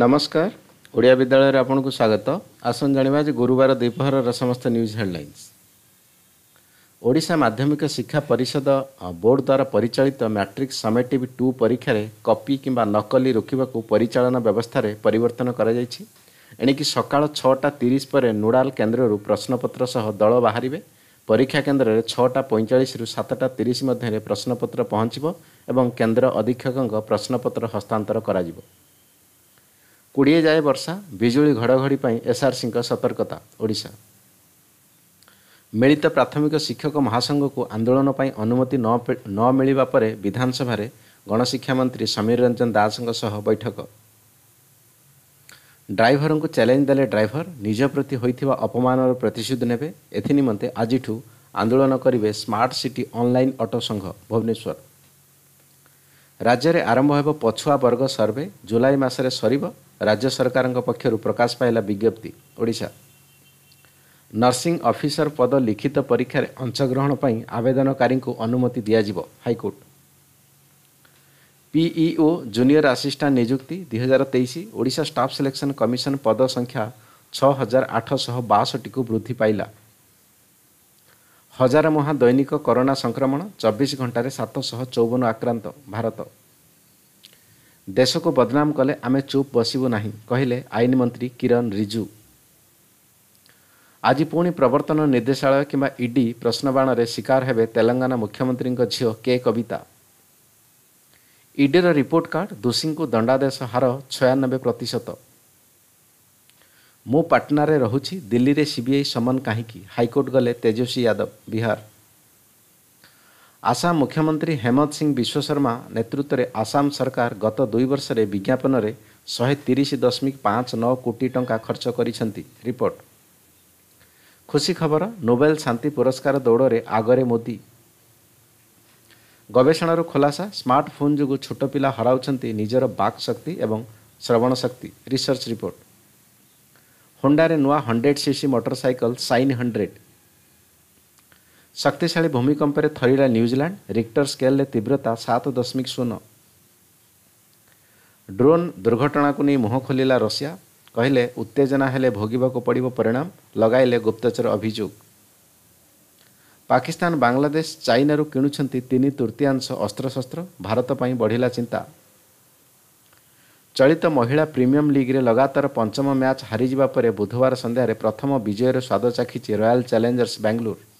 ନମସ୍କାର ଓଡ଼ିଆ ବିଦ୍ୟାଳୟରେ ଆପଣଙ୍କୁ ସ୍ୱାଗତ ଆସନ୍ତୁ ଜାଣିବା ଯେ ଗୁରୁବାର ଦ୍ୱିପହରର ସମସ୍ତ ନ୍ୟୁଜ୍ ହେଡ଼ଲାଇନ୍ସ ଓଡ଼ିଶା ମାଧ୍ୟମିକ ଶିକ୍ଷା ପରିଷଦ ବୋର୍ଡ଼ ଦ୍ୱାରା ପରିଚାଳିତ ମ୍ୟାଟ୍ରିକ୍ ସମେଟିଭ୍ ଟୁ ପରୀକ୍ଷାରେ କପି କିମ୍ବା ନକଲି ରୋକିବାକୁ ପରିଚାଳନା ବ୍ୟବସ୍ଥାରେ ପରିବର୍ତ୍ତନ କରାଯାଇଛି ଏଣିକି ସକାଳ ଛଅଟା ତିରିଶ ପରେ ନୁଡ଼ାଲ କେନ୍ଦ୍ରରୁ ପ୍ରଶ୍ନପତ୍ର ସହ ଦଳ ବାହାରିବେ ପରୀକ୍ଷା କେନ୍ଦ୍ରରେ ଛଅଟା ପଇଁଚାଳିଶରୁ ସାତଟା ତିରିଶ ମଧ୍ୟରେ ପ୍ରଶ୍ନପତ୍ର ପହଞ୍ଚିବ ଏବଂ କେନ୍ଦ୍ର ଅଧୀକ୍ଷକଙ୍କ ପ୍ରଶ୍ନପତ୍ର ହସ୍ତାନ୍ତର କରାଯିବ କୋଡ଼ିଏ ଯାଏ ବର୍ଷା ବିଜୁଳି ଘଡ଼ଘଡ଼ି ପାଇଁ ଏସ୍ଆର୍ସିଙ୍କ ସତର୍କତା ଓଡ଼ିଶା ମିଳିତ ପ୍ରାଥମିକ ଶିକ୍ଷକ ମହାସଂଘକୁ ଆନ୍ଦୋଳନ ପାଇଁ ଅନୁମତି ନ ମିଳିବା ପରେ ବିଧାନସଭାରେ ଗଣଶିକ୍ଷା ମନ୍ତ୍ରୀ ସମୀର ରଞ୍ଜନ ଦାସଙ୍କ ସହ ବୈଠକ ଡ୍ରାଇଭରଙ୍କୁ ଚ୍ୟାଲେଞ୍ଜ ଦେଲେ ଡ୍ରାଇଭର ନିଜ ପ୍ରତି ହୋଇଥିବା ଅପମାନର ପ୍ରତିଶ୍ରୁତି ନେବେ ଏଥିନିମନ୍ତେ ଆଜିଠୁ ଆନ୍ଦୋଳନ କରିବେ ସ୍ମାର୍ଟ ସିଟି ଅନ୍ଲାଇନ୍ ଅଟୋ ସଂଘ ଭୁବନେଶ୍ୱର ରାଜ୍ୟରେ ଆରମ୍ଭ ହେବ ପଛୁଆ ବର୍ଗ ସର୍ଭେ ଜୁଲାଇ ମାସରେ ସରିବ ରାଜ୍ୟ ସରକାରଙ୍କ ପକ୍ଷରୁ ପ୍ରକାଶ ପାଇଲା ବିଜ୍ଞପ୍ତି ଓଡ଼ିଶା ନର୍ସିଂ ଅଫିସର ପଦ ଲିଖିତ ପରୀକ୍ଷାରେ ଅଂଶଗ୍ରହଣ ପାଇଁ ଆବେଦନକାରୀଙ୍କୁ ଅନୁମତି ଦିଆଯିବ ହାଇକୋର୍ଟ ପିଇଓ ଜୁନିୟର ଆସିଷ୍ଟାଣ୍ଟ ନିଯୁକ୍ତି ଦୁଇ ହଜାର ତେଇଶ ଓଡ଼ିଶା ଷ୍ଟାଫ୍ ସିଲେକ୍ସନ୍ କମିଶନ୍ ପଦ ସଂଖ୍ୟା ଛଅ ହଜାର ଆଠଶହ ବାଷଠିକୁ ବୃଦ୍ଧି ପାଇଲା ହଜାର ମହା ଦୈନିକ କରୋନା ସଂକ୍ରମଣ ଚବିଶ ଘଣ୍ଟାରେ ସାତଶହ ଚଉବନ ଆକ୍ରାନ୍ତ ଭାରତ ଦେଶକୁ ବଦନାମ କଲେ ଆମେ ଚୁପ୍ ବସିବୁ ନାହିଁ କହିଲେ ଆଇନ ମନ୍ତ୍ରୀ କିରଣ ରିଜୁ ଆଜି ପୁଣି ପ୍ରବର୍ତ୍ତନ ନିର୍ଦ୍ଦେଶାଳୟ କିମ୍ବା ଇଡି ପ୍ରଶ୍ନବାଣରେ ଶିକାର ହେବେ ତେଲଙ୍ଗାନା ମୁଖ୍ୟମନ୍ତ୍ରୀଙ୍କ ଝିଅ କେ କବିତା ଇଡିର ରିପୋର୍ଟ କାର୍ଡ ଦୋଷୀଙ୍କୁ ଦଣ୍ଡାଦେଶ ହାର ଛୟାନବେ ପ୍ରତିଶତ ମୁଁ ପାଟନାରେ ରହୁଛି ଦିଲ୍ଲୀରେ ସିବିଆଇ ସମନ କାହିଁକି ହାଇକୋର୍ଟ ଗଲେ ତେଜସ୍ୱୀ ଯାଦବ ବିହାର ଆସାମ ମୁଖ୍ୟମନ୍ତ୍ରୀ ହେମନ୍ତ ସିଂ ବିଶ୍ୱଶର୍ମା ନେତୃତ୍ୱରେ ଆସାମ ସରକାର ଗତ ଦୁଇ ବର୍ଷରେ ବିଜ୍ଞାପନରେ ଶହେ ତିରିଶ ଦଶମିକ ପାଞ୍ଚ ନଅ କୋଟି ଟଙ୍କା ଖର୍ଚ୍ଚ କରିଛନ୍ତି ରିପୋର୍ଟ ଖୁସି ଖବର ନୋବେଲ ଶାନ୍ତି ପୁରସ୍କାର ଦୌଡ଼ରେ ଆଗରେ ମୋଦି ଗବେଷଣାରୁ ଖୁଲାସା ସ୍ମାର୍ଟଫୋନ୍ ଯୋଗୁଁ ଛୋଟ ପିଲା ହରାଉଛନ୍ତି ନିଜର ବାକ୍ ଶକ୍ତି ଏବଂ ଶ୍ରବଣ ଶକ୍ତି ରିସର୍ଚ୍ଚ ରିପୋର୍ଟ ହୋଣ୍ଡାରେ ନୂଆ hundred CC motorcycle Shine hundred ଶକ୍ତିଶାଳୀ ଭୂମିକମ୍ପରେ ଥରିଲା ନ୍ୟୁଜିଲାଣ୍ଡ ରିକ୍ଟର ସ୍କେଲରେ ତୀବ୍ରତା ସାତ ଦଶମିକ ଶୂନ ଡ୍ରୋନ୍ ଦୁର୍ଘଟଣାକୁ ନେଇ ମୁହଁ ଖୋଲିଲା ରଷିଆ କହିଲେ ଉତ୍ତେଜନା ହେଲେ ଭୋଗିବାକୁ ପଡ଼ିବ ପରିଣାମ ଲଗାଇଲେ ଗୁପ୍ତଚର ଅଭିଯୋଗ ପାକିସ୍ତାନ ବାଂଲାଦେଶ ଚାଇନାରୁ କିଣୁଛନ୍ତି ତିନି ତୃତୀୟାଂଶ ଅସ୍ତ୍ରଶସ୍ତ୍ର ଭାରତ ପାଇଁ ବଢ଼ିଲା ଚିନ୍ତା ଚଳିତ ମହିଳା ପ୍ରିମିୟମ୍ ଲିଗ୍ରେ ଲଗାତାର ପଞ୍ଚମ ମ୍ୟାଚ୍ ହାରିଯିବା ପରେ ବୁଧବାର ସନ୍ଧ୍ୟାରେ ପ୍ରଥମ ବିଜୟର ସ୍ୱାଦ ଚାଖିଛି ରୟାଲ୍ ଚ୍ୟାଲେଞ୍ଜର୍ସ ବାଙ୍ଗାଲୋର